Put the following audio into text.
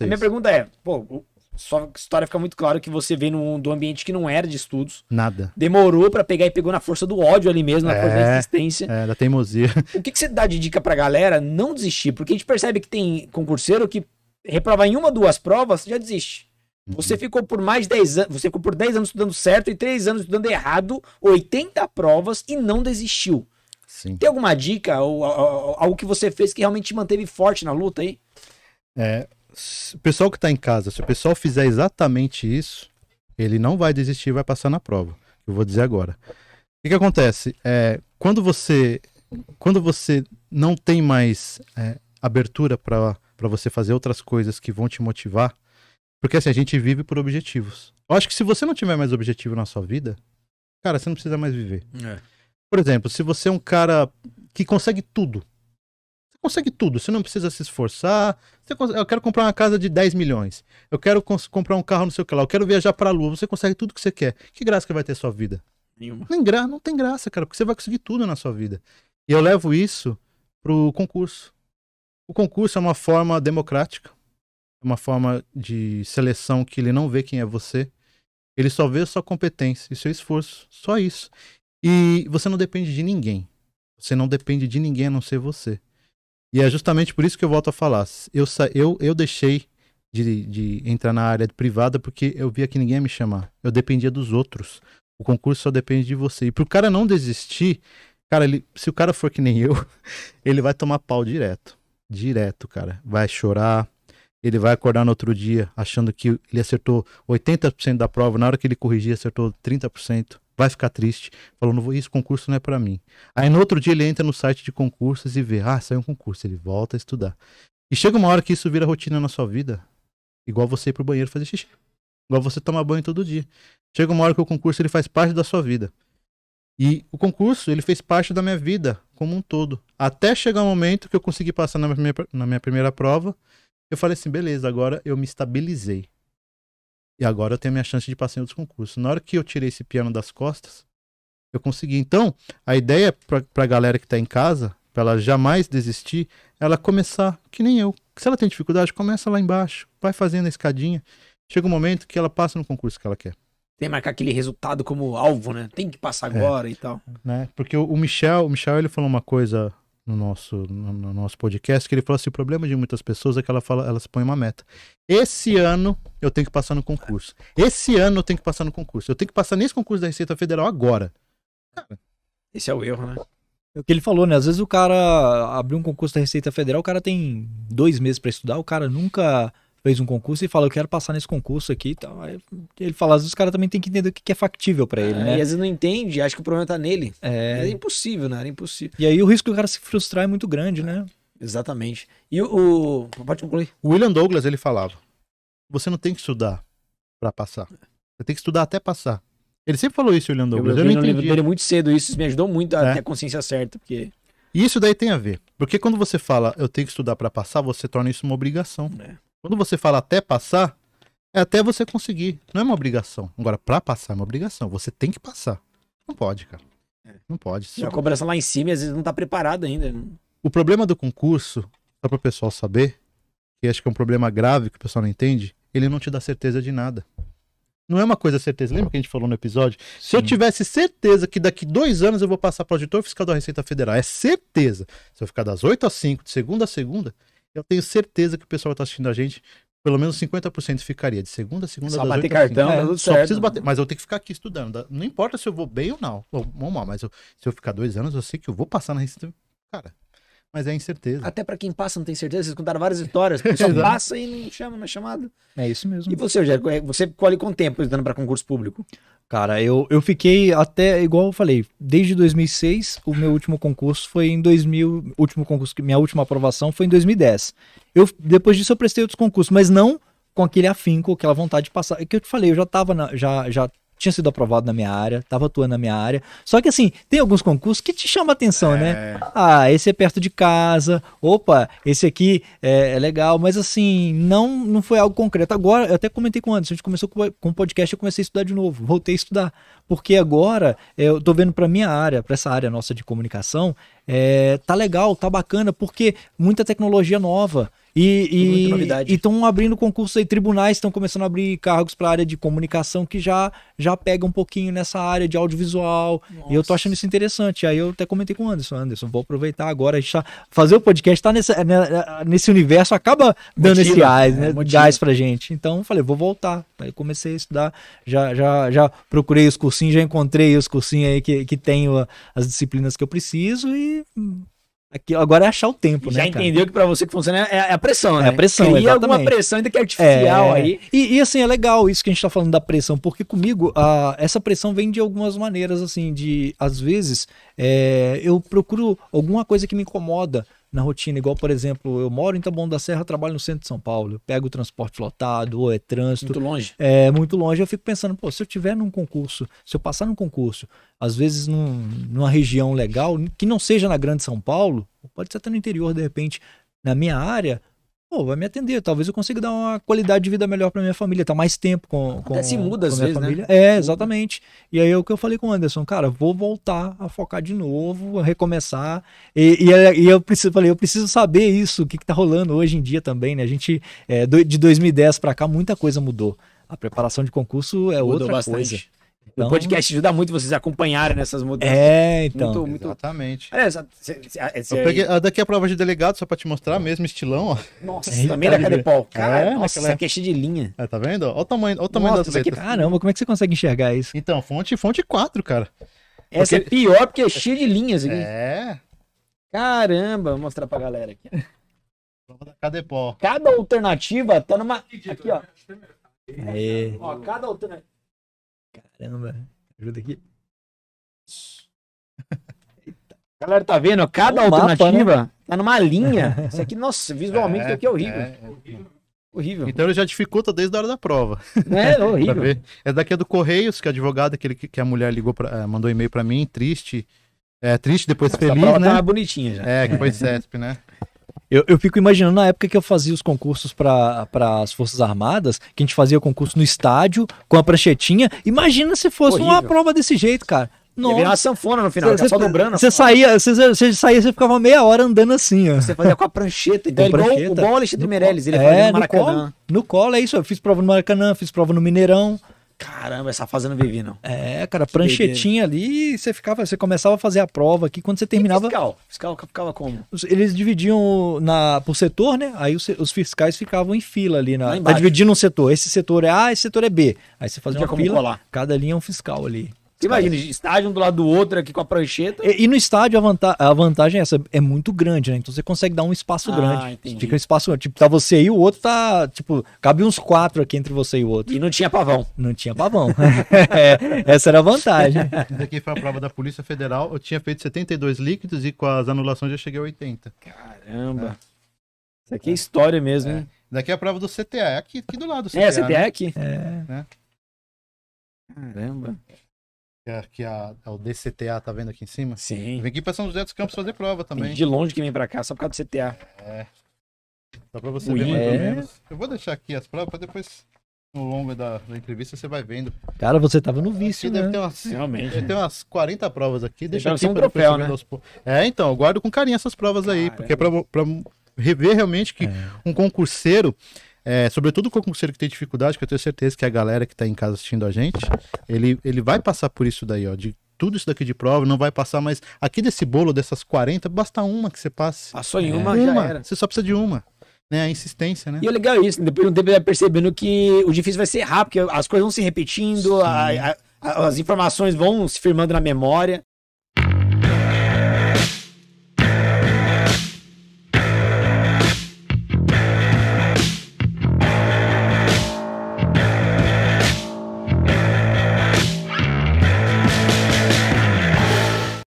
A minha pergunta é, pô, só história fica muito claro que você veio num, do ambiente que não era de estudos. Nada. Demorou para pegar e pegou na força do ódio ali mesmo, na é, força da resistência. É, da teimosia. O que, que você dá de dica pra galera não desistir? Porque a gente percebe que tem concurseiro que reprovar em uma, duas provas, já desiste. Uhum. Você ficou por mais 10 anos, você ficou por 10 anos estudando certo e 3 anos estudando errado, 80 provas e não desistiu. Sim. Tem alguma dica ou, ou, ou algo que você fez que realmente te manteve forte na luta aí? É, o pessoal que está em casa, se o pessoal fizer exatamente isso, ele não vai desistir vai passar na prova. Eu vou dizer agora. O que, que acontece? É, quando você quando você não tem mais é, abertura para você fazer outras coisas que vão te motivar, porque assim, a gente vive por objetivos. Eu acho que se você não tiver mais objetivo na sua vida, cara, você não precisa mais viver. É. Por exemplo, se você é um cara que consegue tudo, consegue tudo. Você não precisa se esforçar. Consegue, eu quero comprar uma casa de 10 milhões. Eu quero comprar um carro, não sei o que lá. Eu quero viajar para a lua. Você consegue tudo que você quer. Que graça que vai ter a sua vida? Nenhuma. Nem gra não tem graça, cara, porque você vai conseguir tudo na sua vida. E eu levo isso pro concurso. O concurso é uma forma democrática, é uma forma de seleção que ele não vê quem é você. Ele só vê sua competência e seu esforço, só isso. E você não depende de ninguém. Você não depende de ninguém a não ser você. E é justamente por isso que eu volto a falar. Eu, eu, eu deixei de, de entrar na área privada porque eu via que ninguém ia me chamar. Eu dependia dos outros. O concurso só depende de você. E pro cara não desistir, cara, ele, se o cara for que nem eu, ele vai tomar pau direto. Direto, cara. Vai chorar. Ele vai acordar no outro dia achando que ele acertou 80% da prova. Na hora que ele corrigir, acertou 30% vai ficar triste, falando, isso concurso não é para mim. Aí no outro dia ele entra no site de concursos e vê, ah, saiu um concurso, ele volta a estudar. E chega uma hora que isso vira rotina na sua vida, igual você ir pro banheiro fazer xixi, igual você tomar banho todo dia. Chega uma hora que o concurso ele faz parte da sua vida. E o concurso, ele fez parte da minha vida como um todo. Até chegar o um momento que eu consegui passar na minha, na minha primeira prova, eu falei assim, beleza, agora eu me estabilizei. E agora eu tenho a minha chance de passar em outros concursos. Na hora que eu tirei esse piano das costas, eu consegui. Então, a ideia para a galera que está em casa, para ela jamais desistir, é ela começar, que nem eu. Se ela tem dificuldade, começa lá embaixo, vai fazendo a escadinha. Chega um momento que ela passa no concurso que ela quer. Tem que marcar aquele resultado como alvo, né? Tem que passar é. agora é, e tal. Né? Porque o Michel, o Michel ele falou uma coisa no nosso, no nosso podcast, que ele falou assim: o problema de muitas pessoas é que ela fala, elas põem uma meta. Esse ano eu tenho que passar no concurso. Esse ano eu tenho que passar no concurso. Eu tenho que passar nesse concurso da Receita Federal agora. Cara, Esse é o erro, né? É o que ele falou, né? Às vezes o cara abriu um concurso da Receita Federal, o cara tem dois meses para estudar, o cara nunca fez um concurso e fala, eu quero passar nesse concurso aqui e então, tal. Aí ele fala, às vezes os cara também tem que entender o que é factível para ele, é, né? E às vezes não entende, acha que o problema tá nele. É, impossível, né? Era impossível. E aí o risco do cara se frustrar é muito grande, né? Exatamente. E o, Pode concluir. O William Douglas, ele falava: você não tem que estudar para passar. Você tem que estudar até passar. Ele sempre falou isso, William Douglas. Eu, eu, eu não entendi. Ele muito cedo, isso me ajudou muito a é. ter a consciência certa, porque. E isso daí tem a ver. Porque quando você fala, eu tenho que estudar para passar, você torna isso uma obrigação. É. Quando você fala até passar, é até você conseguir. Não é uma obrigação. Agora, para passar é uma obrigação. Você tem que passar. Não pode, cara. É. Não pode. E a cobrança lá em cima às vezes não tá preparada ainda. Né? O problema do concurso, só para o pessoal saber, que acho que é um problema grave que o pessoal não entende, ele não te dá certeza de nada. Não é uma coisa certeza. Lembra que a gente falou no episódio? Sim. Se eu tivesse certeza que daqui dois anos eu vou passar para o auditor fiscal da Receita Federal, é certeza. Se eu ficar das 8 às 5, de segunda a segunda, eu tenho certeza que o pessoal que tá assistindo a gente, pelo menos 50% ficaria. De segunda a segunda, Só bater 8, cartão, é, tá tudo só certo. preciso bater. Mas eu tenho que ficar aqui estudando. Tá? Não importa se eu vou bem ou não. Ou mal, mas eu, se eu ficar dois anos, eu sei que eu vou passar na receita. Cara, mas é incerteza. Até para quem passa não tem certeza, vocês contaram várias histórias, só passa e não chama, não é chamado. É isso mesmo. E você, Rogério, você colhe com o tempo estudando para concurso público? Cara, eu, eu fiquei até, igual eu falei, desde 2006, o meu último concurso foi em 2000, último concurso, minha última aprovação foi em 2010. Eu, depois disso eu prestei outros concursos, mas não com aquele afinco, aquela vontade de passar. É que eu te falei, eu já tava na, já, já tinha sido aprovado na minha área, tava atuando na minha área. Só que assim, tem alguns concursos que te chamam a atenção, né? é... né? Ah, esse é perto de casa, opa, esse aqui é, é, legal, mas assim, não não foi algo concreto. Agora, eu até comentei com antes, a gente começou com o podcast, eu comecei a estudar de novo, voltei a estudar. Porque agora é, eu tô vendo para minha área, para essa área nossa de comunicação, é, tá legal, tá bacana, porque muita tecnologia nova. E estão abrindo concursos aí, tribunais estão começando a abrir cargos para a área de comunicação que já já pega um pouquinho nessa área de audiovisual. Nossa. E eu tô achando isso interessante. Aí eu até comentei com o Anderson, Anderson, vou aproveitar agora, a gente tá, fazer o podcast tá nesse, né, nesse universo, acaba dando motiva, esse gás, é, né? Motiva. Gás pra gente. Então falei, vou voltar. Aí comecei a estudar, já, já, já procurei os cursinhos, já encontrei os cursinhos aí que, que tem as disciplinas que eu preciso e hum, Aqui, agora é achar o tempo, Já né? Já entendeu cara? que para você que funciona é, a pressão, né? É a pressão, é né? Cria exatamente. alguma pressão ainda que é artificial é, aí. E, e, assim, é legal isso que a gente tá falando da pressão, porque comigo a, essa pressão vem de algumas maneiras, assim, de às vezes é, eu procuro alguma coisa que me incomoda na rotina. Igual, por exemplo, eu moro em Taboão da Serra, trabalho no centro de São Paulo. Eu pego o transporte lotado, ou é trânsito. Muito longe. É, muito longe. Eu fico pensando, pô, se eu tiver num concurso, se eu passar num concurso, às vezes num, numa região legal, que não seja na Grande São Paulo, pode ser até no interior, de repente, na minha área, pô, vai me atender. Talvez eu consiga dar uma qualidade de vida melhor para minha família, tá mais tempo com, com Até se muda às vezes, né? família. Né? É, exatamente. E aí é o que eu falei com o Anderson, cara, vou voltar a focar de novo, a recomeçar. E, e, e eu preciso, falei, eu preciso saber isso, o que, que tá rolando hoje em dia também, né? A gente, é, de 2010 para cá, muita coisa mudou. A preparação de concurso é Mudou outra bastante. coisa. Então... O podcast ajuda muito vocês a acompanharem nessas mudanças. É, então. Muito, muito... Exatamente. Olha, cê, cê, cê... Eu peguei a ah, daqui a prova de delegado, só pra te mostrar, mesmo estilão, ó. Nossa, também da Cadepol. Cara, é, nossa, aquela... É- essa é de linha. É, tá vendo? Olha o tamanho, olha o tamanho nossa, das letras. Aqui... Caramba, como é que você consegue enxergar isso? Então, fonte, fonte 4, cara. Essa é porque... é pior porque é cheia de linhas aqui. É. Caramba, vou mostrar pra galera aqui. Prova da Cadepol. Cada alternativa tá numa. Aqui, ó. É. ó cada alternativa. Caramba, ajuda aqui. Eita. A galera tá vendo cada alternativa mapa, né? tá numa linha. Isso aqui, nossa, visualmente é, isso aqui é horrível. É, é horrível. horrível. Então ele já dificulta desde a hora da prova. É, é horrível. é daqui é do Correios, que a advogada que, que a mulher ligou para, eh, mandou e-mail para mim, triste. É, triste, depois Essa feliz, né? Tá bonitinha já. É, que foi é. CESP, né? Eu, eu fico imaginando na época que eu fazia os concursos para as Forças Armadas, que a gente fazia concurso no estádio com a pranchetinha. Imagina se fosse Horrível. uma prova desse jeito, cara. Nossa. Virar uma sanfona no final, cê, é cê, só dobrando. Você saía, você saía, você ficava meia hora andando assim, ó. Você fazia com a prancheta, então com prancheta. Igual, o bom é Alexandre Meirelles, ele é, fazia no é, Maracanã. No colo, no colo, é isso, eu fiz prova no Maracanã, fiz prova no Mineirão. Caramba, essa fase eu não vivi, não. É, cara, que pranchetinha ali, você ficava, você começava a fazer a prova aqui, quando você terminava. E fiscal, fiscal ficava como? Eles dividiam na, por setor, né? Aí os, os fiscais ficavam em fila ali, na, tá dividindo um setor. Esse setor é A, esse setor é B. Aí você fazia Não uma fila, colar. cada linha é um fiscal ali. Imagina, estádio um do lado do outro aqui com a prancheta. E, e no estádio a, vanta a vantagem é essa, é muito grande, né? Então você consegue dar um espaço ah, grande. Entendi. Fica um espaço, tipo, tá você e o outro tá, tipo, cabe uns quatro aqui entre você e o outro. E não tinha pavão. Não tinha pavão. É, essa era a vantagem. Isso aqui foi a prova da Polícia Federal, eu tinha feito 72 líquidos e com as anulações já cheguei a 80. Caramba. É. Isso aqui é história mesmo, é. hein? Daqui é a prova do CTA, é aqui, aqui do lado. CTA, é, CTA né? É aqui. É. é. Caramba que a, a, é o DCTA tá vendo aqui em cima. Sim. Vem aqui pra São José dos Campos fazer prova também. Vim de longe que vem pra cá, só por causa do CTA. É. Só pra você Ui, ver mais é. ou menos. Eu vou deixar aqui as provas depois, no longo da, da entrevista, você vai vendo. Cara, você tava no vício, aqui né? Deve ter umas, Realmente. Deve ter umas 40 provas aqui. Deixa eu um pra troféu, né? Aos... É, então, eu guardo com carinho essas provas aí, porque é pra, pra rever realmente que é. um concurseiro é, sobretudo com o conselho que tem dificuldade, que eu tenho certeza que a galera que está em casa assistindo a gente, ele, ele vai passar por isso daí, ó, de tudo isso daqui de prova, não vai passar, mas aqui desse bolo, dessas 40, basta uma que você passe. Passou em é, uma, já era. Você só precisa de uma. Né, a insistência, né? E o legal é isso, depois de um tempo vai percebendo que o difícil vai ser rápido, porque as coisas vão se repetindo, a, a, as informações vão se firmando na memória.